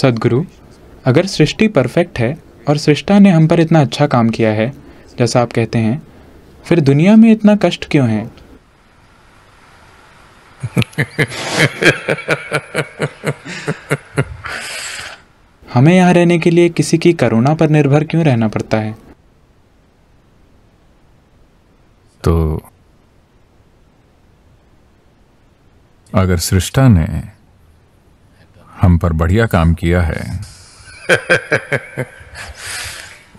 सदगुरु अगर सृष्टि परफेक्ट है और सृष्टा ने हम पर इतना अच्छा काम किया है जैसा आप कहते हैं फिर दुनिया में इतना कष्ट क्यों है हमें यहां रहने के लिए किसी की करुणा पर निर्भर क्यों रहना पड़ता है तो अगर सृष्टा ने हम पर बढ़िया काम किया है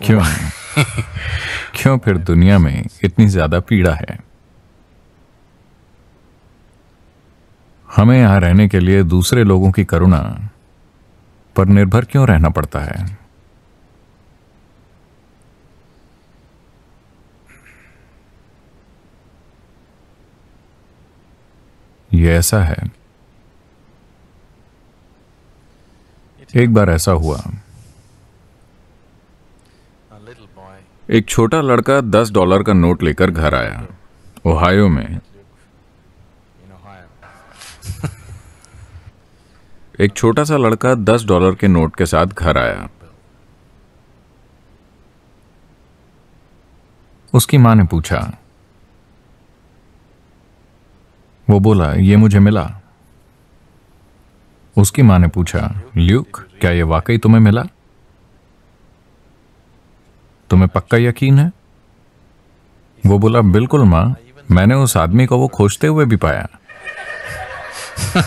क्यों क्यों फिर दुनिया में इतनी ज्यादा पीड़ा है हमें यहां रहने के लिए दूसरे लोगों की करुणा पर निर्भर क्यों रहना पड़ता है यह ऐसा है एक बार ऐसा हुआ एक छोटा लड़का दस डॉलर का नोट लेकर घर आया ओहायो में एक छोटा सा लड़का दस डॉलर के नोट के साथ घर आया उसकी मां ने पूछा वो बोला ये मुझे मिला उसकी मां ने पूछा ल्यूक क्या यह वाकई तुम्हें मिला तुम्हें पक्का यकीन है वो बोला बिल्कुल मां मैंने उस आदमी को वो खोजते हुए भी पाया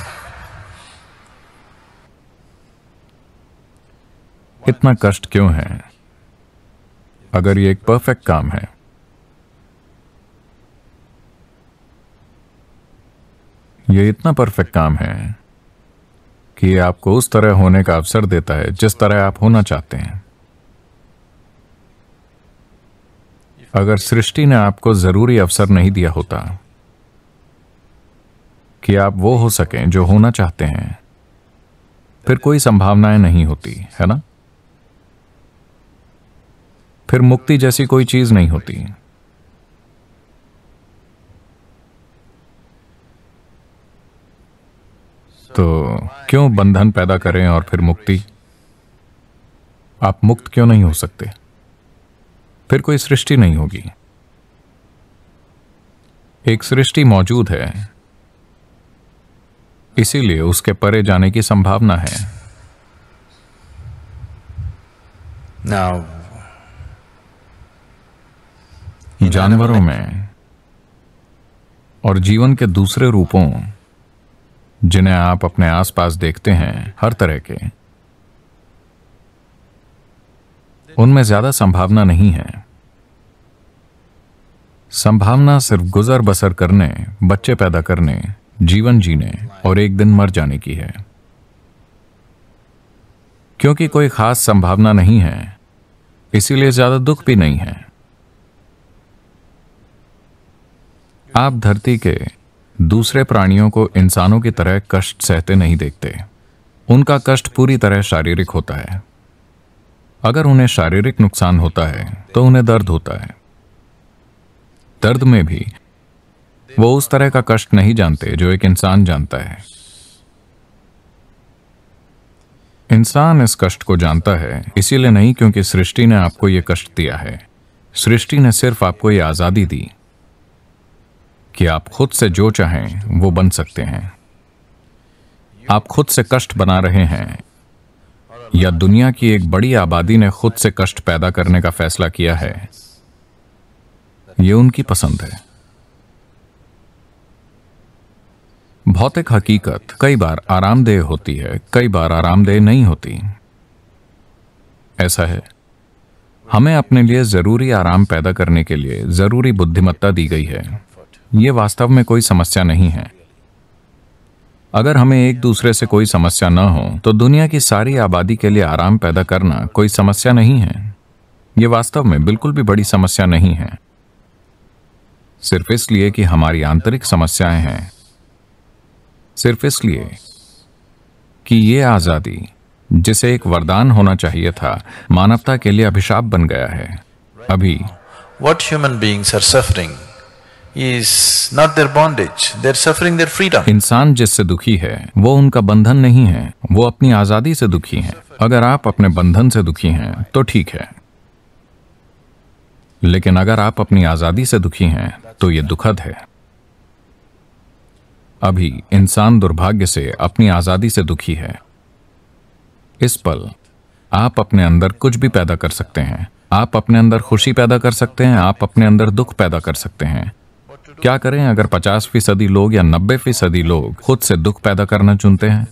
इतना कष्ट क्यों है अगर ये एक परफेक्ट काम है ये इतना परफेक्ट काम है ये आपको उस तरह होने का अवसर देता है जिस तरह आप होना चाहते हैं अगर सृष्टि ने आपको जरूरी अवसर नहीं दिया होता कि आप वो हो सकें जो होना चाहते हैं फिर कोई संभावनाएं नहीं होती है ना फिर मुक्ति जैसी कोई चीज नहीं होती तो क्यों बंधन पैदा करें और फिर मुक्ति आप मुक्त क्यों नहीं हो सकते फिर कोई सृष्टि नहीं होगी एक सृष्टि मौजूद है इसीलिए उसके परे जाने की संभावना है जानवरों में और जीवन के दूसरे रूपों जिन्हें आप अपने आसपास देखते हैं हर तरह के उनमें ज्यादा संभावना नहीं है संभावना सिर्फ गुजर बसर करने बच्चे पैदा करने जीवन जीने और एक दिन मर जाने की है क्योंकि कोई खास संभावना नहीं है इसीलिए ज्यादा दुख भी नहीं है आप धरती के दूसरे प्राणियों को इंसानों की तरह कष्ट सहते नहीं देखते उनका कष्ट पूरी तरह शारीरिक होता है अगर उन्हें शारीरिक नुकसान होता है तो उन्हें दर्द होता है दर्द में भी वो उस तरह का कष्ट नहीं जानते जो एक इंसान जानता है इंसान इस कष्ट को जानता है इसीलिए नहीं क्योंकि सृष्टि ने आपको यह कष्ट दिया है सृष्टि ने सिर्फ आपको यह आज़ादी दी कि आप खुद से जो चाहें वो बन सकते हैं आप खुद से कष्ट बना रहे हैं या दुनिया की एक बड़ी आबादी ने खुद से कष्ट पैदा करने का फैसला किया है ये उनकी पसंद है भौतिक हकीकत कई बार आरामदेह होती है कई बार आरामदेह नहीं होती ऐसा है हमें अपने लिए जरूरी आराम पैदा करने के लिए जरूरी बुद्धिमत्ता दी गई है ये वास्तव में कोई समस्या नहीं है अगर हमें एक दूसरे से कोई समस्या न हो तो दुनिया की सारी आबादी के लिए आराम पैदा करना कोई समस्या नहीं है ये वास्तव में बिल्कुल भी बड़ी समस्या नहीं है सिर्फ इसलिए कि हमारी आंतरिक समस्याएं हैं सिर्फ इसलिए कि ये आजादी जिसे एक वरदान होना चाहिए था मानवता के लिए अभिशाप बन गया है अभी what human beings are suffering इंसान जिससे दुखी है वो उनका बंधन नहीं है वो अपनी आजादी से दुखी है अगर आप अपने बंधन से दुखी हैं तो ठीक है लेकिन अगर आप अपनी आजादी से दुखी हैं तो ये दुखद है अभी इंसान दुर्भाग्य से अपनी आजादी से दुखी है इस पल आप अपने अंदर कुछ भी पैदा कर सकते हैं आप अपने अंदर खुशी पैदा कर सकते हैं आप अपने अंदर दुख पैदा कर सकते हैं क्या करें अगर 50 फीसदी लोग या 90 फीसदी लोग खुद से दुख पैदा करना चुनते हैं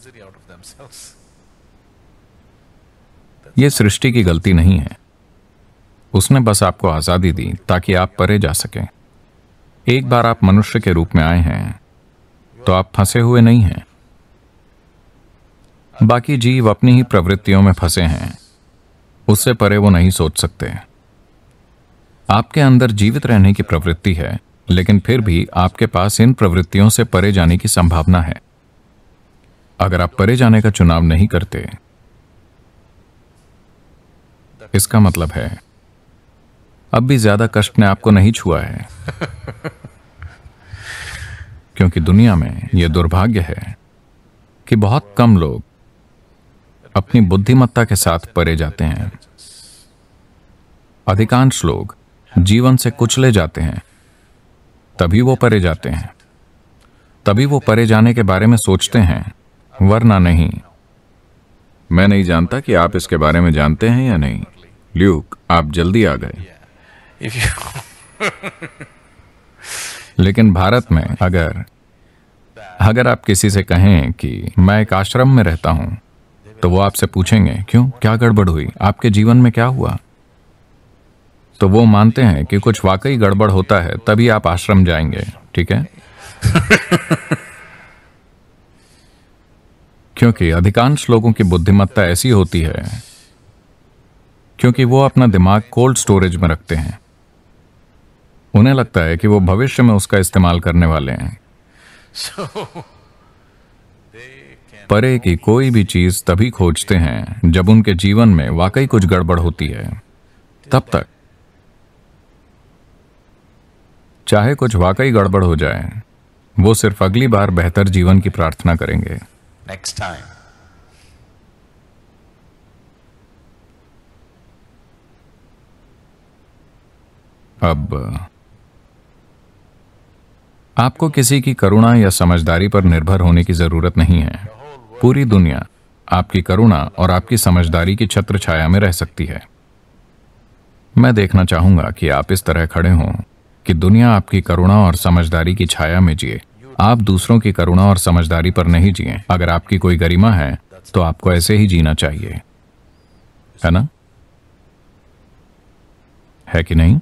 ये सृष्टि की गलती नहीं है उसने बस आपको आजादी दी ताकि आप परे जा सकें एक बार आप मनुष्य के रूप में आए हैं तो आप फंसे हुए नहीं हैं बाकी जीव अपनी ही प्रवृत्तियों में फंसे हैं उससे परे वो नहीं सोच सकते आपके अंदर जीवित रहने की प्रवृत्ति है लेकिन फिर भी आपके पास इन प्रवृत्तियों से परे जाने की संभावना है अगर आप परे जाने का चुनाव नहीं करते इसका मतलब है अब भी ज्यादा कष्ट ने आपको नहीं छुआ है क्योंकि दुनिया में यह दुर्भाग्य है कि बहुत कम लोग अपनी बुद्धिमत्ता के साथ परे जाते हैं अधिकांश लोग जीवन से कुचले जाते हैं तभी वो परे जाते हैं तभी वो परे जाने के बारे में सोचते हैं वरना नहीं मैं नहीं जानता कि आप इसके बारे में जानते हैं या नहीं ल्यूक आप जल्दी आ गए लेकिन भारत में अगर अगर आप किसी से कहें कि मैं एक आश्रम में रहता हूं तो वो आपसे पूछेंगे क्यों क्या गड़बड़ हुई आपके जीवन में क्या हुआ तो वो मानते हैं कि कुछ वाकई गड़बड़ होता है तभी आप आश्रम जाएंगे ठीक है क्योंकि अधिकांश लोगों की बुद्धिमत्ता ऐसी होती है क्योंकि वो अपना दिमाग कोल्ड स्टोरेज में रखते हैं उन्हें लगता है कि वो भविष्य में उसका इस्तेमाल करने वाले हैं परे की कोई भी चीज तभी खोजते हैं जब उनके जीवन में वाकई कुछ गड़बड़ होती है तब तक चाहे कुछ वाकई गड़बड़ हो जाए वो सिर्फ अगली बार बेहतर जीवन की प्रार्थना करेंगे नेक्स्ट टाइम अब आपको किसी की करुणा या समझदारी पर निर्भर होने की जरूरत नहीं है पूरी दुनिया आपकी करुणा और आपकी समझदारी की छत्र छाया में रह सकती है मैं देखना चाहूंगा कि आप इस तरह खड़े हों कि दुनिया आपकी करुणा और समझदारी की छाया में जिए आप दूसरों की करुणा और समझदारी पर नहीं जिए अगर आपकी कोई गरिमा है तो आपको ऐसे ही जीना चाहिए है ना है कि नहीं